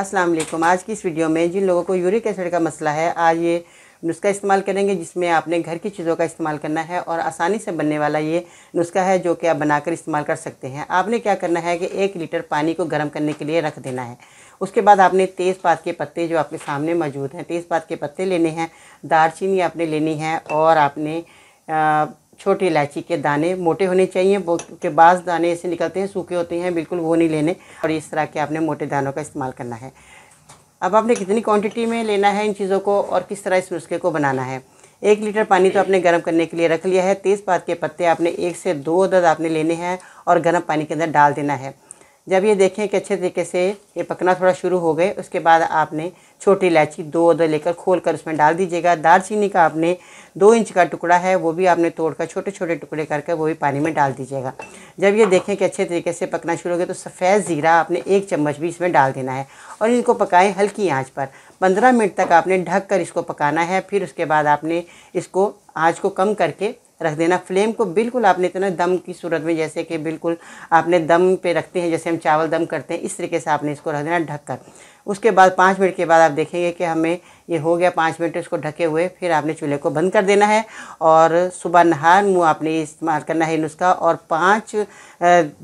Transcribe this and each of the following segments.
अस्सलाम वालेकुम आज की इस वीडियो में जिन लोगों को यूरिक एसिड का मसला है आज ये नुस्खा इस्तेमाल करेंगे जिसमें आपने घर की चीज़ों का इस्तेमाल करना है और आसानी से बनने वाला ये नुस्खा है जो कि आप बनाकर इस्तेमाल कर सकते हैं आपने क्या करना है कि एक लीटर पानी को गर्म करने के लिए रख देना है उसके बाद आपने तेज़पात के पत्ते जो आपके सामने मौजूद हैं तेज़पात के पत्ते लेने हैं दारचीनी आपने लेनी है और आपने आ, छोटी इलायची के दाने मोटे होने चाहिए के बाद दाने ऐसे निकलते हैं सूखे होते हैं बिल्कुल वो नहीं लेने और इस तरह के आपने मोटे दानों का इस्तेमाल करना है अब आपने कितनी क्वांटिटी में लेना है इन चीज़ों को और किस तरह इस नुस्खे को बनाना है एक लीटर पानी तो आपने गर्म करने के लिए रख लिया है तेज़पात के पत्ते आपने एक से दो अदद आपने लेने हैं और गर्म पानी के अंदर डाल देना है जब ये देखें कि अच्छे तरीके से ये पकना थोड़ा शुरू हो गए उसके बाद आपने छोटी इलायची दो अदर लेकर खोल कर उसमें डाल दीजिएगा दालचीनी का आपने दो इंच का टुकड़ा है वो भी आपने तोड़कर छोटे छोटे टुकड़े करके वो भी पानी में डाल दीजिएगा जब ये देखें कि अच्छे तरीके से पकना शुरू हो गया तो सफ़ेद ज़ीरा आपने एक चम्मच भी इसमें डाल देना है और इनको पकाएं हल्की आँच पर पंद्रह मिनट तक आपने ढक कर इसको पकाना है फिर उसके बाद आपने इसको आँच को कम करके रख देना फ्लेम को बिल्कुल आपने इतना दम की सूरत में जैसे कि बिल्कुल आपने दम पे रखते हैं जैसे हम चावल दम करते हैं इस तरीके से आपने इसको रख देना ढककर उसके बाद पाँच मिनट के बाद आप देखेंगे कि हमें ये हो गया पाँच मिनट इसको ढके हुए फिर आपने चूल्हे को बंद कर देना है और सुबह नहार मुँह आपने इस्तेमाल करना है नुस्खा और पाँच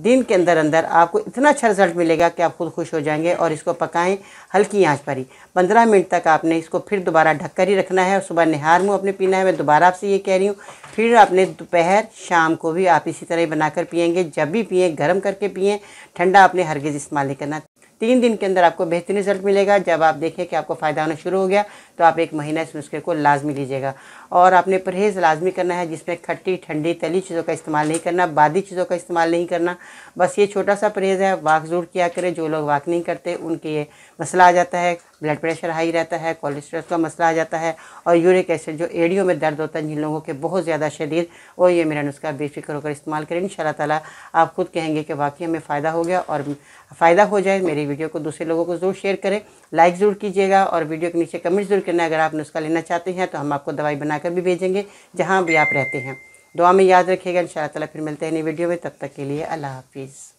दिन के अंदर अंदर आपको इतना अच्छा रिजल्ट मिलेगा कि आप खुद खुश हो जाएंगे और इसको पकाएं हल्की आंच पर ही पंद्रह मिनट तक आपने इसको फिर दोबारा ढक कर ही रखना है और सुबह नहार मुँह आपने पीना है मैं दोबारा आपसे ये कह रही हूँ फिर आपने दोपहर शाम को भी आप इसी तरह बनाकर पियेंगे जब भी पिए गर्म करके पिए ठंडा आपने हरगिज़ इस्तेमाल नहीं करना तीन दिन के अंदर आपको बेहतरीन रिजल्ट मिलेगा जब आप देखें कि आपको फ़ायदा होना शुरू हो गया तो आप एक महीना इस नुस्खे को लाजमी लीजिएगा और आपने परहेज़ लाजमी करना है जिसमें खट्टी ठंडी तली चीज़ों का इस्तेमाल नहीं करना बादी चीज़ों का इस्तेमाल नहीं करना बस ये छोटा सा परहेज़ है वाक ज़रूर किया करें जो लोग वाक नहीं करते उनके ये मसला आ जाता है ब्लड प्रेशर हाई रहता है कोलेस्ट्रॉल का मसला आ जाता है और यूरिक एसिड जो एडियो में दर्द होता है जिन लोगों के बहुत ज़्यादा शरीर और ये मेरा नुस्खा बेफिक्र होकर इस्तेमाल करें इन तला आप खुद कहेंगे कि वाकई हमें फ़ायदा हो गया और फ़ायदा हो जाए मेरी वीडियो को दूसरे लोगों को ज़रूर शेयर करें लाइक ज़रूर कीजिएगा और वीडियो के नीचे कमेंट ज़रूर करना अगर आप नुस्खा लेना चाहते हैं तो हम आपको दवाई बनाकर भी भेजेंगे जहाँ भी आप रहते हैं दुआ में याद रखिएगा इन ताला फिर मिलते हैं नई वीडियो में तब तक के लिए अल्लाह हाफिज़